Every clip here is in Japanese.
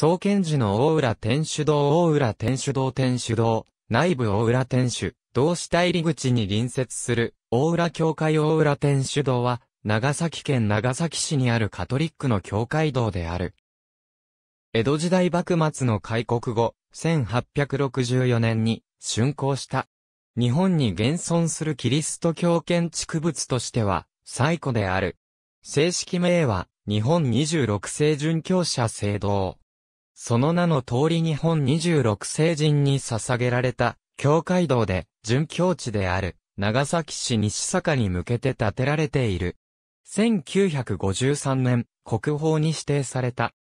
創建時の大浦天主堂大浦天主堂天主堂、内部大浦天主、同志大入り口に隣接する大浦教会大浦天主堂は、長崎県長崎市にあるカトリックの教会堂である。江戸時代幕末の開国後、1864年に竣工した。日本に現存するキリスト教建築物としては、最古である。正式名は、日本26世殉教者聖堂。その名の通り日本26聖人に捧げられた、教会道で、殉教地である、長崎市西坂に向けて建てられている。1953年、国宝に指定された。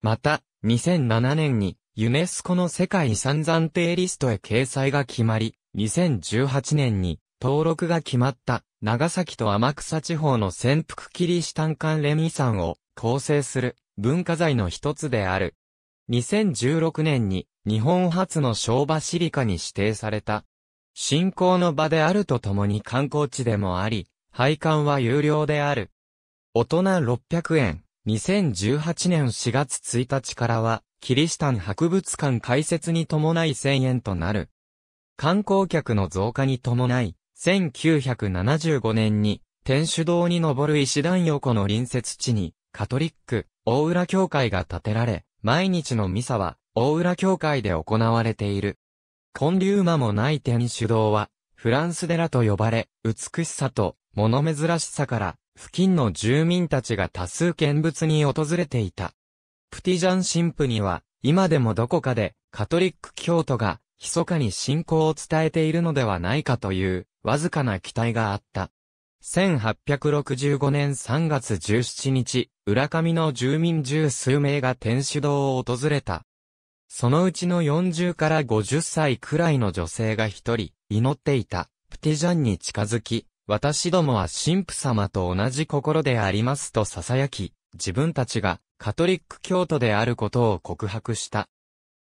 また、2007年に、ユネスコの世界遺産暫定リストへ掲載が決まり、2018年に登録が決まった長崎と天草地方の潜伏キリシタン関連遺産を構成する文化財の一つである2016年に日本初の小バシリカに指定された。信仰の場であるとともに観光地でもあり、配管は有料である。大人600円、2018年4月1日からは、キリシタン博物館開設に伴い1000円となる。観光客の増加に伴い、1975年に、天主堂に上る石段横の隣接地に、カトリック、大浦教会が建てられ、毎日のミサは、大浦教会で行われている。建立間もない天主堂は、フランス寺と呼ばれ、美しさと、物珍しさから、付近の住民たちが多数見物に訪れていた。プティジャン神父には、今でもどこかで、カトリック教徒が、密かに信仰を伝えているのではないかという、わずかな期待があった。1865年3月17日、浦上の住民十数名が天主堂を訪れた。そのうちの40から50歳くらいの女性が一人、祈っていた、プティジャンに近づき、私どもは神父様と同じ心でありますと囁き、自分たちがカトリック教徒であることを告白した。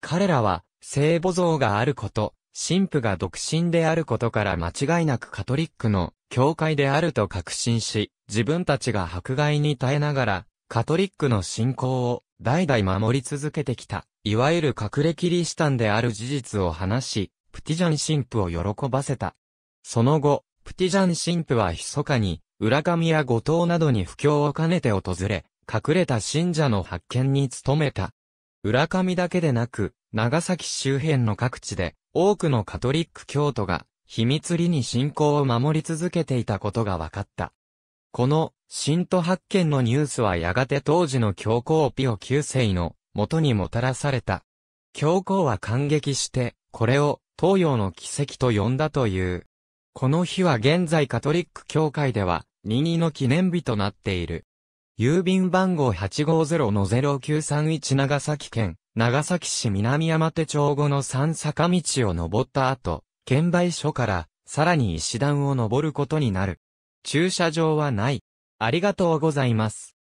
彼らは、聖母像があること、神父が独身であることから間違いなくカトリックの教会であると確信し、自分たちが迫害に耐えながら、カトリックの信仰を代々守り続けてきた、いわゆる隠れキリシタンである事実を話し、プティジャン神父を喜ばせた。その後、プティジャン神父は密かに、浦上や後藤などに布教を兼ねて訪れ、隠れた信者の発見に努めた。浦上だけでなく、長崎周辺の各地で、多くのカトリック教徒が秘密裏に信仰を守り続けていたことが分かった。この、信徒発見のニュースはやがて当時の教皇ピオ9世の元にもたらされた。教皇は感激して、これを東洋の奇跡と呼んだという。この日は現在カトリック教会では、任意の記念日となっている。郵便番号850-0931長崎県、長崎市南山手町後の三坂道を登った後、券売所からさらに石段を登ることになる。駐車場はない。ありがとうございます。